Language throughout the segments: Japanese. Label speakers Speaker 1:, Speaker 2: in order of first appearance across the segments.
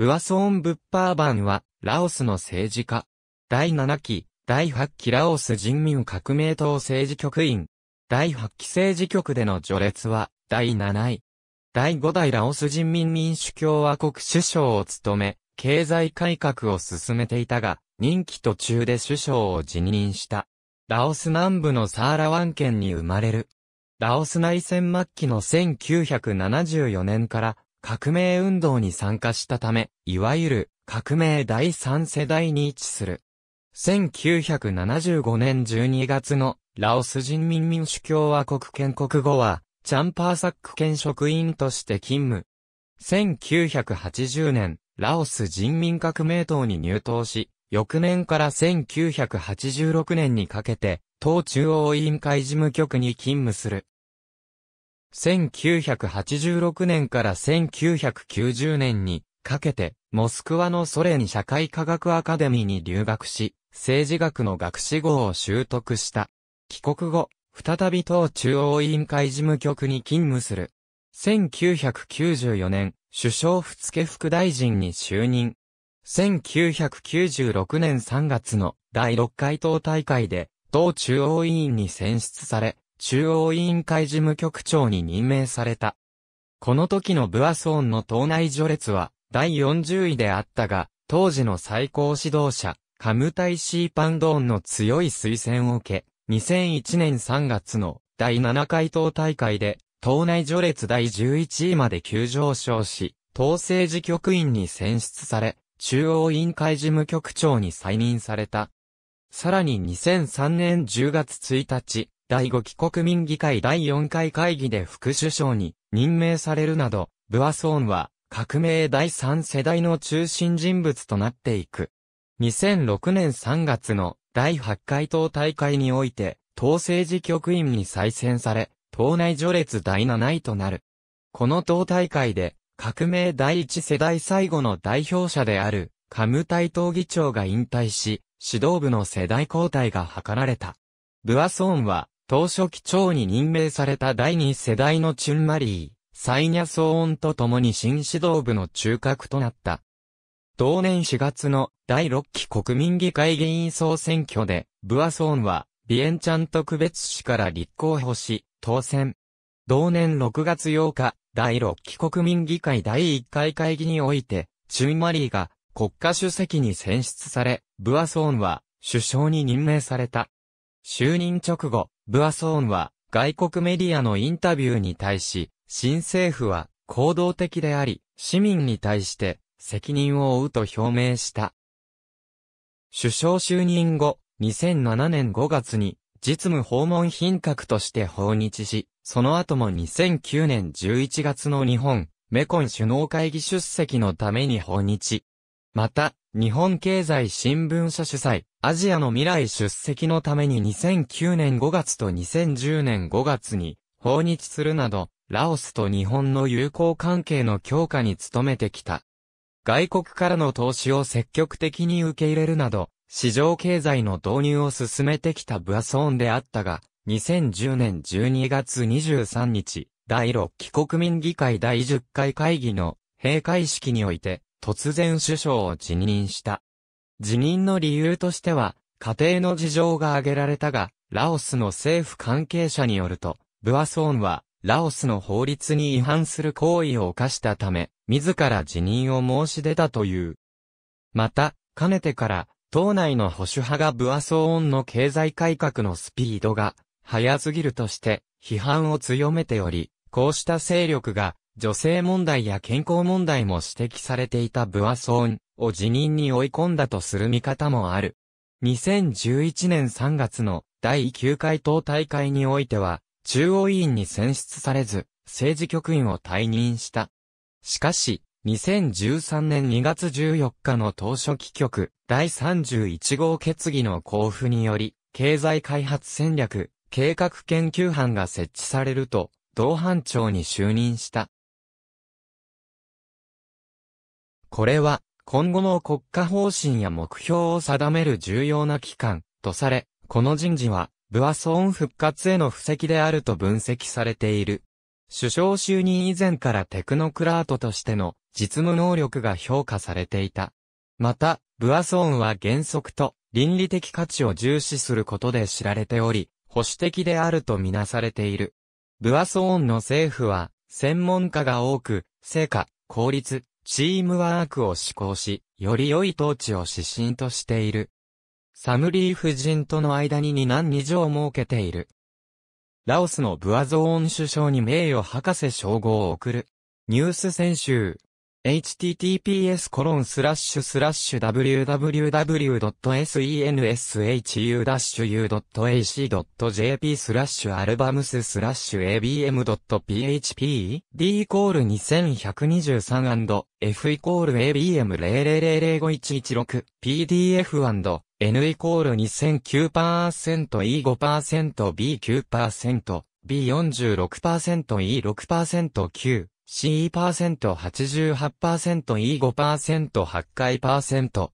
Speaker 1: ブアソーン・ブッパーバンは、ラオスの政治家。第7期、第8期ラオス人民革命党政治局員。第8期政治局での序列は、第7位。第5代ラオス人民民主共和国首相を務め、経済改革を進めていたが、任期途中で首相を辞任した。ラオス南部のサーラ湾県に生まれる。ラオス内戦末期の1974年から革命運動に参加したため、いわゆる革命第三世代に位置する。1975年12月のラオス人民民主共和国建国後は、チャンパーサック県職員として勤務。1980年、ラオス人民革命党に入党し、翌年から1986年にかけて、党中央委員会事務局に勤務する。1986年から1990年にかけて、モスクワのソ連社会科学アカデミーに留学し、政治学の学士号を習得した。帰国後、再び党中央委員会事務局に勤務する。1994年、首相二付副大臣に就任。1996年3月の第6回党大会で、党中央委員に選出され、中央委員会事務局長に任命された。この時のブアソンの党内序列は第40位であったが、当時の最高指導者、カムタイシーパンドーンの強い推薦を受け、2001年3月の第7回党大会で、党内序列第11位まで急上昇し、党政治局員に選出され、中央委員会事務局長に再任された。さらに2003年10月1日、第5期国民議会第4回会議で副首相に任命されるなど、ブアソーンは革命第3世代の中心人物となっていく。2006年3月の第8回党大会において、党政治局員に再選され、党内序列第7位となる。この党大会で、革命第1世代最後の代表者である、カム大統議長が引退し、指導部の世代交代が図られた。ブアソーンは、当初機長に任命された第二世代のチュンマリー、サイニャ騒音と共に新指導部の中核となった。同年4月の第6期国民議会議員総選挙で、ブアソーンは、ビエンチャン特別市から立候補し、当選。同年6月8日、第6期国民議会第1回会議において、チュンマリーが国家主席に選出され、ブアソーンは首相に任命された。就任直後、ブアソーンは外国メディアのインタビューに対し、新政府は行動的であり、市民に対して責任を負うと表明した。首相就任後、2007年5月に実務訪問品格として訪日し、その後も2009年11月の日本、メコン首脳会議出席のために訪日。また、日本経済新聞社主催、アジアの未来出席のために2009年5月と2010年5月に訪日するなど、ラオスと日本の友好関係の強化に努めてきた。外国からの投資を積極的に受け入れるなど、市場経済の導入を進めてきたブアソーンであったが、2010年12月23日、第6期国民議会第10回会議の閉会式において、突然首相を辞任した。辞任の理由としては、家庭の事情が挙げられたが、ラオスの政府関係者によると、ブアソーンは、ラオスの法律に違反する行為を犯したため、自ら辞任を申し出たという。また、かねてから、党内の保守派がブアソーンの経済改革のスピードが、早すぎるとして、批判を強めており、こうした勢力が、女性問題や健康問題も指摘されていたブアソーンを辞任に追い込んだとする見方もある。2011年3月の第9回党大会においては、中央委員に選出されず、政治局員を退任した。しかし、2013年2月14日の当初期局第31号決議の交付により、経済開発戦略計画研究班が設置されると、同班長に就任した。これは、今後の国家方針や目標を定める重要な機関、とされ、この人事は、ブアソーン復活への布石であると分析されている。首相就任以前からテクノクラートとしての実務能力が評価されていた。また、ブアソーンは原則と倫理的価値を重視することで知られており、保守的であるとみなされている。ブアソーンの政府は、専門家が多く、成果、効率、チームワークを施行し、より良い統治を指針としている。サムリー夫人との間に2男二女を設けている。ラオスのブアゾーン首相に名誉博士称号を送る。ニュース選集。https://www.sensu-ac.jp h u スラッシュアルバムススラッシュ abm.php d イコール 2123&f イコール abm0000511 6 pdf n イコール 2009%e5%b9%b46%e6%9 c 88%、E5%、8回 %B7%、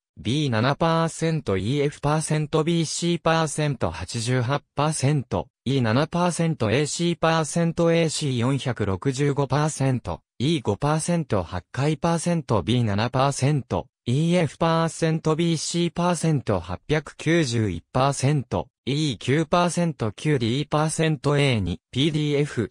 Speaker 1: EF%、BC%、88%、E7%、AC%、AC465%、E5%、8回 %B7%、EF%BC%891%E9%QD%A2 PDF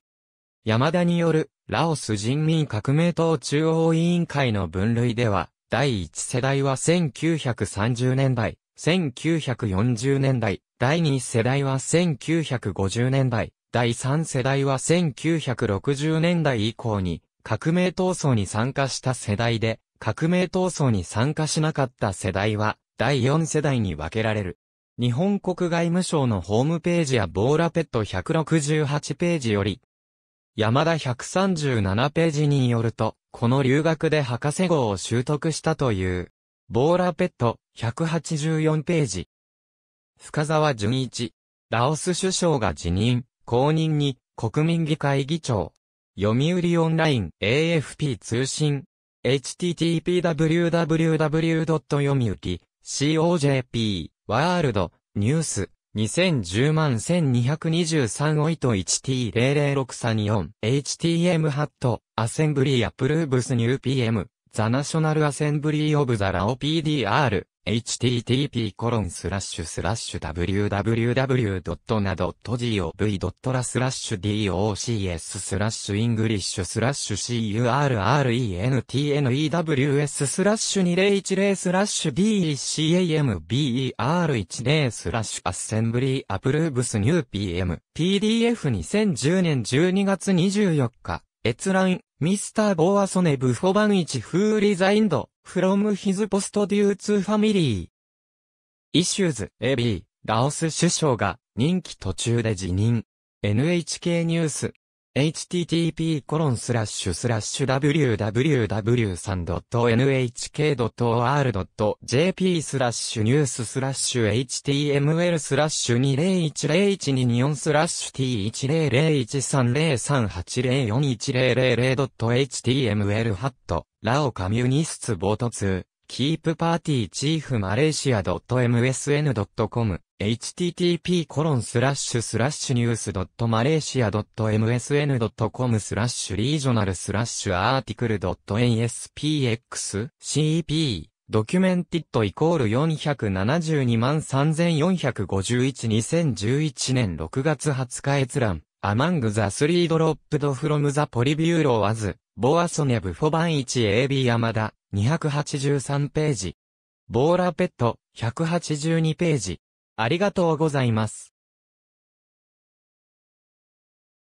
Speaker 1: 山田による、ラオス人民革命党中央委員会の分類では、第一世代は1930年代、1940年代、第二世代は1950年代、第三世代は1960年代以降に、革命闘争に参加した世代で、革命闘争に参加しなかった世代は、第4世代に分けられる。日本国外務省のホームページやボーラペット168ページより、山田137ページによると、この留学で博士号を習得したという。ボーラペット、184ページ。深沢純一。ラオス首相が辞任、公認に、国民議会議長。読売オンライン、AFP 通信。http://www. 読売 cojp, ワールド、ニュース。2010万1223オイト 1T006 サニオン HTM ハットアセンブリーアプルーブスニュー PM ザナショナルアセンブリーオブザラオ PDR http コロンスラッシュスラッシュ www. など .gov. スラッシュ docs スラッシュイングリッシュスラッシュ currentnews スラッシュ2010スラッシュ decamber10 スラッシュアッセンブリーアプルーブスニュー pm pdf2010 年12月24日閲覧ミスターボーアソネブフォバン1フーリザインド from his post due to family issues AB ラオス首相が任期途中で辞任 NHK ニュース http://www3.nhk.or.jp スラッシュニューススラッシュ html スラッシュ20101224スラッシュ t1001303804100.html ハットラオカミュニスツボート2、キープパーティーチーフマレーシア .msn.com、http コロンスラッシュスラッシュニュース .malaysia.msn.com スラッシュリージョナルスラッシュアーティクル .nspx、c p ドキュメンティットイコール472万3451 2011年6月20日閲覧。among the three dropped from the p o l y b u r o was, ボアソネブフォバン 1AB 山田、283ページ。ボーラペット、182ページ。ありがとうございます。